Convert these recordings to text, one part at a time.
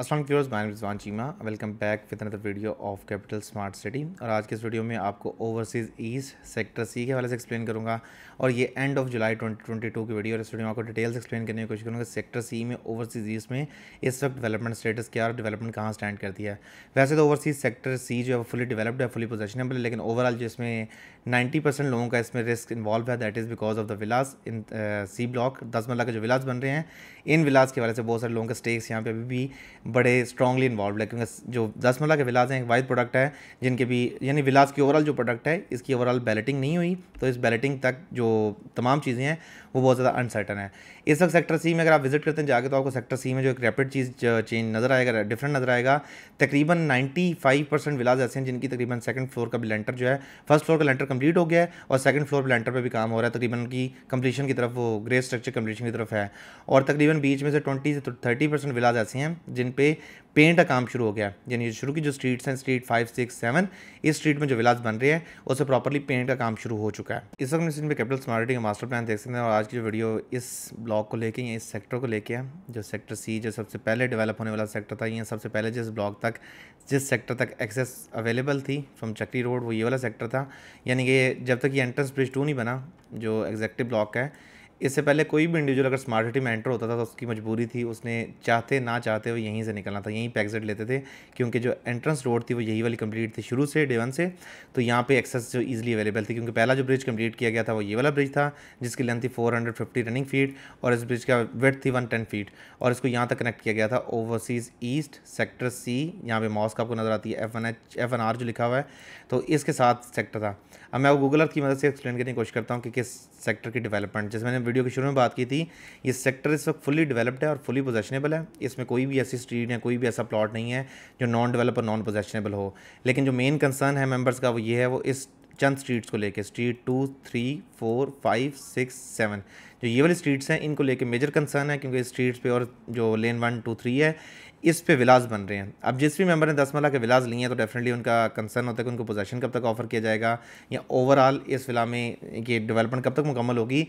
असलम क्यूर्स मैं Rizwan Cheema welcome back with another video of Capital Smart City और आज के इस वीडियो में आपको ओवरसीज़ ईस्ट सेक्टर सी के हवाले से एक्सप्लेन करूँगा और ये एंड ऑफ जुलाई 2022 की वीडियो और इस वीडियो में आपको डिटेल्स एक्सप्लेन करने की कोशिश करूँगा सेक्टर सी में ओवरसीज़ ईस्ट में इस वक्त डेवलपमेंट स्टेटस क्या और डेवलपमेंट कहाँ स्टैंड करती है वैसे तो ओवरसीज़ सेक्टर सी जो है फुली डेवलप्ड है फुली पोजेशनेबल है मतलब लेकिन ओवरऑल जिसमें नाइन्टी परसेंट लोगों का इसमें रिस्क इन्वॉल्व है that is because of the villas in C block दस मल्ला के जो विलास बन रहे हैं इन विलास के हवाले से बहुत सारे लोगों के स्टेक्स यहाँ पर अभी भी बड़े स्ट्रांगली इन्वॉल्व है क्योंकि जो दसमला के विलास हैं एक वाइड प्रोडक्ट है जिनके भी यानी विलास की ओवरऑल जो प्रोडक्ट है इसकी ओवरऑल बैलेटिंग नहीं हुई तो इस बैलेटिंग तक जो तमाम चीज़ें हैं वो बहुत ज़्यादा अनसर्टन है इस वक्त सेक्टर सी में अगर आप विजिट करते हैं जाके तो आपको सेक्टर सी में जो एक रैपिड चीज़ चेंज नज़र आएगा डिफरेंट नज़र आएगा तकरीबन नाइन्टी फाइव परसेंट विलाज ऐसे हैं जिनकी तकरीबन सेकंड फ्लोर का भी लेंटर जो है फर्स्ट फ्लोर का लेंटर कंप्लीट हो गया है और सेकंड फ्लोर लेंटर पर भी काम हो रहा है तकरीबन उनकी कंप्लीशन की तरफ वो ग्रे स्ट्रक्चर कंप्लीशन की तरफ है और तकरीबन बीच में से ट्वेंटी से थर्टी परसेंट विलाज ऐसे हैं जिन पे पेंट का काम शुरू हो गया यानी शुरू की जो स्ट्रीट्स हैं स्ट्रीट फाइव सिक्स सेवन इस स्ट्रीट में जो विलास बन रहे हैं उसे प्रॉपरली पेंट का काम शुरू हो चुका है इस वक्त इसमें कैपिटल स्मार्टिंग का मास्टर प्लान देख सकते हैं और आज की जो वीडियो इस ब्लॉक को लेके या इस सेक्टर को लेके है जो सेक्टर सी जो सबसे पहले डेवलप होने वाला सेक्टर था या सबसे पहले जिस ब्लॉक तक जिस सेक्टर तक एक्सेस अवेलेबल थी फ्रॉम चक्री रोड वो ये वाला सेक्टर था यानी कि जब तक ये एंट्रेंस ब्रिज टू नहीं बना जो एग्जैक्टिव ब्लॉक है इससे पहले कोई भी इंडिविजुअल अगर स्मार्ट सिटी में एंटर होता था तो उसकी मजबूरी थी उसने चाहते ना चाहते वो यहीं से निकलना था यहीं पे एग्जिट लेते थे क्योंकि जो एंट्रेंस रोड थी वो यही वाली कंप्लीट थी शुरू से डे वन से तो यहाँ पे एक्सेस जो ईजिली अवेलेबल थी क्योंकि पहला जो ब्रिज कंप्लीट किया गया था वो ये वाला ब्रिज था जिसकी लेंथ थी फोर रनिंग फीट और इस ब्रिज का वेथ थी वन फीट और इसको यहाँ तक कनेक्ट किया गया था ओवरसीज़ ईस्ट सेक्टर सी यहाँ पे मॉस्क आपको नज़र आती है F N H F N R जो लिखा हुआ है तो इसके साथ सेक्टर था अब मैं आपको गूगल अर्थ की मदद से एक्सप्लेन करने की कोशिश करता हूँ कि किस सेक्टर की डेवलपमेंट जैसे मैंने वीडियो के शुरू में बात की थी ये सेक्टर इस वक्त फुली डेवलप्ड है और फुली पोजेशनेबल है इसमें कोई भी ऐसी स्ट्रीट या कोई भी ऐसा प्लॉट नहीं है जो नॉन डेवलप और नॉन पोजेशनेबल हो लेकिन जो मेन कंसर्न है मेम्बर्स का वो ये है वो इस चंद स्ट्रीट्स को लेके street two three four five six seven जो ये वाली स्ट्रीट्स हैं इनको लेके मेजर कंसर्न है क्योंकि स्ट्रीट्स पे और जो लेन वन टू थ्री है इस पे विलास बन रहे हैं अब जिस भी मेंबर ने दस मरला के विलास लिए हैं तो डेफिनेटली उनका कंसर्न होता है कि उनको पोजेशन कब तक ऑफर किया जाएगा या ओवरऑल इस विला में ये डेवलपमेंट कब तक मुकम्मल होगी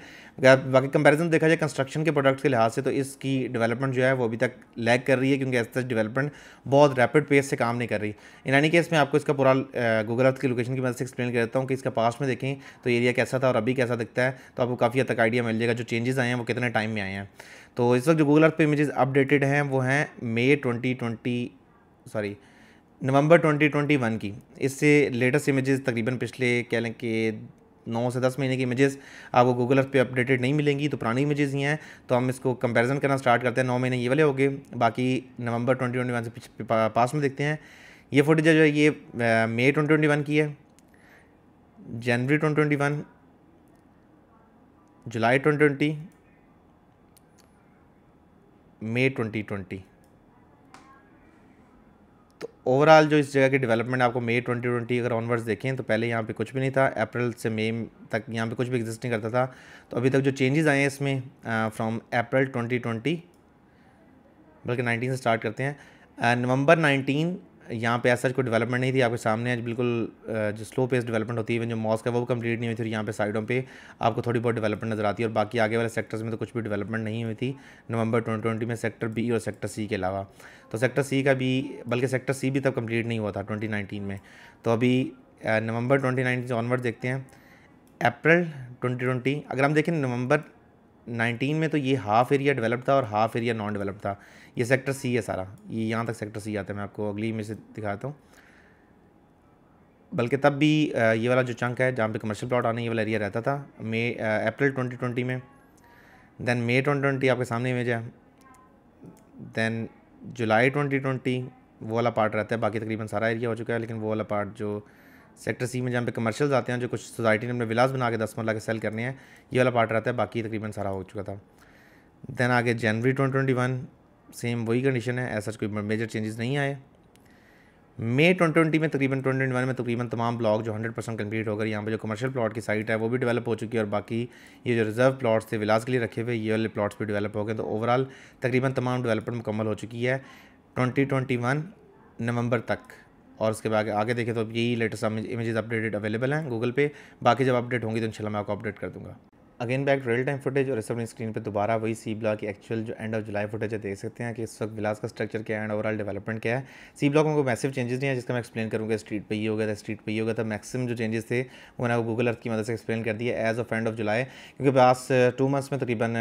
बाकी कंपैरिजन देखा जाए कंस्ट्रक्शन के प्रोडक्ट के लिहाज से तो इसकी डेवलपमेंट जो है वो अभी तक लैग कर रही है क्योंकि एज डेवलपमेंट बहुत रैपिड पेस से काम नहीं कर रही इन एनी केस में आपको इसका पूरा गूगल अर्थ की लोकेशन की मदद से एक्सप्लेन कर देता हूँ कि इसका पास में देखें तो एरिया कैसा था और अभी कैसा दिखता है तो आपको काफ़ी हद तक आइडिया मिल जाएगा जो चेंजेस आए हैं वो कितने टाइम में आए हैं तो इस वक्त जो गूगल अर्थ पे इमेजेस अपडेटेड हैं वो हैं May twenty twenty sorry November twenty twenty one की इससे लेटेस्ट इमेजेस तकरीबन पिछले कह लें कि नौ से दस महीने की इमेजेस आपको गूगल अर्थ पे अपडेटेड नहीं मिलेंगी तो पुरानी इमेजेस ही हैं तो हम इसको कंपैरिजन करना स्टार्ट करते हैं नौ महीने ये वाले हो गए बाकी नवंबर ट्वेंटी वन से पास में देखते हैं ये फुटेज जो है ये मई वन की है January one July twenty May twenty overall जो इस जगह की डेवलपमेंट आपको मई 2020 अगर ऑनवर्ड्स देखें तो पहले यहाँ पे कुछ भी नहीं था अप्रैल से मई तक यहाँ पे कुछ भी एग्जिस्ट नहीं करता था तो अभी तक जो चेंजेस आए हैं इसमें फ्रॉम अप्रैल 2020 बल्कि 19 से स्टार्ट करते हैं नवंबर uh, 19 यहाँ पे ऐसा कोई डेवलपमेंट नहीं थी आपके सामने आज बिल्कुल जो स्लो पेस डेवलपमेंट होती है जो मॉस्क है वो कंप्लीट नहीं हुई थी और यहाँ पे साइडों पे आपको थोड़ी बहुत डेवलपमेंट नज़र आती है और बाकी आगे वाले सेक्टर्स में तो कुछ भी डेवलपमेंट नहीं हुई थी नवंबर 2020 में सेक्टर बी और सेक्टर सी के अलावा तो सेक्टर सी का भी बल्कि सेक्टर सी भी तब कम्प्लीट नहीं हुआ था ट्वेंटी में तो अभी नवंबर ट्वेंटी से ऑनवर्ड देखते हैं अप्रैल ट्वेंटी अगर हम देखें नवंबर 19 में तो ये हाफ एरिया डेवलप था और हाफ एरिया नॉन डेवलप था ये सेक्टर सी है सारा ये यहाँ तक सेक्टर सी आता है मैं आपको अगली में से दिखाता हूँ बल्कि तब भी ये वाला जो चंक है जहाँ पे कमर्शियल प्लॉट आने ये वाला एरिया रहता था मे अप्रैल 2020 में दैन मे 2020 आपके सामने इमेज है दैन जुलाई 2020 वो वाला पार्ट रहता है बाकी तकरीबन सारा एरिया हो चुका है लेकिन वो वाला पार्ट जो सेक्टर सी में जहाँ पे कमर्शियल्स आते हैं जो कुछ सोसाइटी ने अपने विलास बना के दस मरला के सेल करने हैं ये वाला पार्ट रहता है बाकी तकरीबन सारा हो चुका था देन आगे January twenty twenty one same वही कंडीशन है ऐसा कोई मेजर चेंजेस नहीं आए मई ट्वेंटी ट्वेंटी में तकरीबन ट्वेंटी वन में तकरीबन तमाम ब्लॉक जो हंड्रेड परसेंट कम्प्लीट होकर यहाँ पे जो कमर्शियल प्लॉट की साइट है वो भी डेवलप हो चुकी है और बाकी ये जो रिजर्व प्लॉट्स थे विलास के लिए रखे हुए ये वाले प्लॉट्स भी डेवलप हो गए तो ओवरऑल तकरीबन तमाम डेवलपमेंट मुकम्मल हो चुकी है ट्वेंटी ट्वेंटी वन नवंबर तक और उसके बाद आगे देखें तो यही लेटेस्ट इमेजेस अपडेटेड अवेलेबल हैं गूगल पे बाकी जब अपडेट होंगी तो इंशाल्लाह मैं आपको अपडेट कर दूंगा again back real time footage और इस अपनी स्क्रीन पे दोबारा वही सी ब्लॉक की एक्चुअल जो एंड ऑफ जुलाई फुटेज है देख सकते हैं कि इस वक्त बिलास का स्ट्रक्चर क्या है एंड ओवरऑल डेवलपमेंट क्या है सी ब्लॉक में कोई मैसिव चेंजेस नहीं है जिसका मैं एक्सप्लेन करूँगा स्ट्रीट पर ही होगा था स्ट्रीट पर ही होगा था मैक्सिमम जो चेंजेस थे वो मैंने गूगल अर्थ की मदद से एक्सप्लेन कर दिया as of end of July क्योंकि पास टू मंथ्स में तकरीबन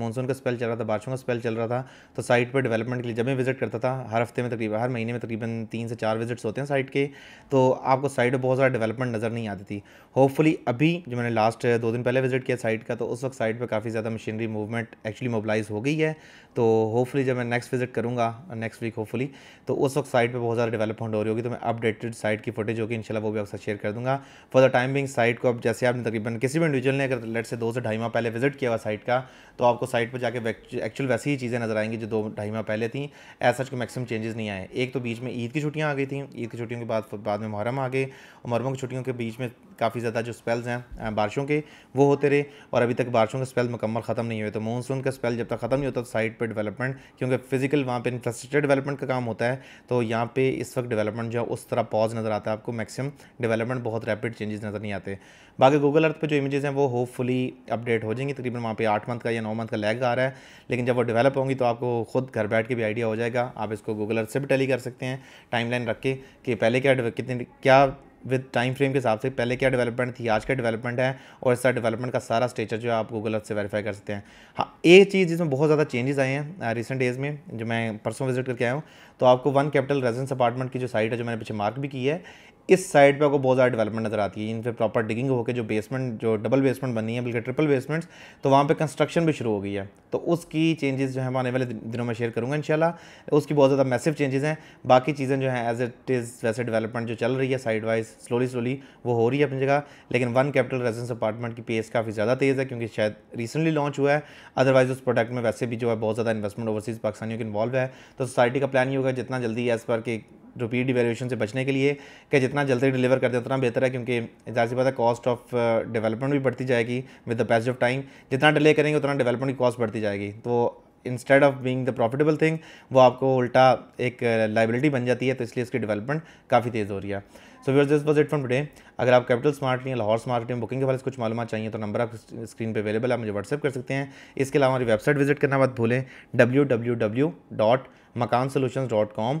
मानसून uh, का स्पेल चल रहा था बारिशों का स्पेल चल रहा था तो साइट पर डेवलपमेंट के लिए जब मैं विजिट करता था हर हफ्ते में तकरीबन हर महीने में तकरीबन तीन से चार विजिट्स होते हैं साइट के तो आपको साइट पर बहुत ज़्यादा डेवलपमेंट नज़र नहीं आती थी होपफुली अभी जो मैंने लास्ट uh, दो दिन पहले विजिट किया साइट का का तो उस वक्त साइड पे काफ़ी ज़्यादा मशीनरी मूवमेंट एक्चुअली मोबलाइज हो गई है तो होपफुली जब मैं नेक्स्ट विजिट करूँगा नेक्स्ट वीक होपफुली तो उस वक्त साइट पर बहुत ज़्यादा डेवलपमेंट हो रही होगी तो मैं अपडेटेड साइट की फोटेज होगी इनशाला वो भी आपसे शेयर कर दूँगा for the time being site को अब जैसे आपने तकरीबन किसी भी इंडिविजुअल ने अगर लेट से दो से ढाई माह पहले विजिट किया हुआ साइट का तो आपको साइट पर जाकर एक्चुअल वैसी ही चीज़ें नजर आएंगी जो दो ढाई माह पहले थी एज सच को मैक्सिमम चेंजेस नहीं आए एक तो बीच में ईद की छुट्टियाँ आ गई थी ईद की छुट्टियों के बाद बाद में मुहरम आ गए और मरमों की छुट्टियों के बीच में काफ़ी ज़्यादा जो स्पेल्स हैं बारिशों के वो होते रहे और अभी तक बारिशों का स्पेल मुकम्मल ख़त्म नहीं हुए तो मानसून का स्पेल जब तक ख़त्म नहीं होता तो साइड पर डेवलपमेंट क्योंकि फिजिकल वहाँ पर इंफ्रास्ट्रक्चर डेवलपमेंट का काम होता है तो यहाँ पर इस वक्त डेवलपमेंट जो है उस तरह पॉज नज़र आता है आपको मैक्सिमम डेवलपमेंट बहुत रैपिड चेंजेस नज़र नहीं आते बाकी गूगल अर्थ पर जो इमेजेस हैं वो होपफुली अपडेट हो जाएंगी तकरीबन वहाँ पर आठ मंथ का या नौ मंथ का लैग आ रहा है लेकिन जब वो डेवलप होंगी तो आपको खुद घर बैठ के भी आइडिया हो जाएगा आप इसको गूगल अर्थ से भी टैली कर सकते हैं टाइमलाइन रख के कि पहले क्या कितने क्या विद टाइम फ्रेम के हिसाब से पहले क्या डेवलपमेंट थी आज क्या डेवलपमेंट है और इस डेवलपमेंट का सारा स्टेचर जो है आप गूगल अर्थ से वेरीफाई कर सकते हैं हाँ एक चीज़ जिसमें बहुत ज़्यादा चेंजेस आए हैं रिसेंट डेज़ में जो मैं परसों विजिट करके आया हूँ तो आपको वन कैपिटल रेजिडेंस अपार्टमेंट की जो साइट है जो मैंने पीछे मार्क भी की है इस साइड पे आपको बहुत ज़्यादा डेवलपमेंट नजर आती है इन पर प्रॉपर डिगिंग होकर जो बेसमेंट जो डबल बेसमेंट बनी है बल्कि ट्रिपल बेसमेंट्स तो वहाँ पे कंस्ट्रक्शन भी शुरू हो गई है तो उसकी चेंजेस जो है आने वाले दिनों में शेयर करूँगा इन उसकी बहुत ज़्यादा मैसिव चेंजेस हैं बाकी चीज़ें जो हैं एज इट इज़ वैसे डेवलपमेंट जो चल रही है साइड वाइज स्लोली स्लोली वो हो रही है अपनी जगह लेकिन वन कैपिटल रेजिडेंस अपार्टमेंट की पेस काफ़ी ज़्यादा तेज़ है क्योंकि शायद रिसेंटली लॉन्च हुआ है अदरवाइज उस प्रोडक्ट में वैसे भी जो है बहुत ज़्यादा इन्वेस्टमेंट ओवरसीज़ पाकिस्तानियों के इन्वॉल्व है तो सोसाइटी का प्लान ये होगा जितना जल्दी एज़ पर के रुपये डिवेल्यूशन से बचने के लिए कि जितना जल्दी डिलीवर कर हैं उतना बेहतर है क्योंकि ज़्यादा से पता कॉस्ट ऑफ डेवलपमेंट भी बढ़ती जाएगी with the passage of time जितना डिले करेंगे उतना डेवलपमेंट की कॉस्ट बढ़ती जाएगी तो instead of being the profitable thing वो आपको उल्टा एक लाइबिलिटी uh, बन जाती है तो इसलिए इसकी डेवलपमेंट काफ़ी तेज़ हो रही है so viewers this was it from today अगर आप कैपिटल स्मार्ट या लाहौर स्मार्ट या बुकिंग के बारे में कुछ मालूम चाहिए तो नंबर आप स्क्रीन पर अवेलेबल आप मुझे व्हाट्सअप कर सकते हैं इसके अलावा हमारी वेबसाइट विजिट करना मत भूलें W W W dot Makan solution dot com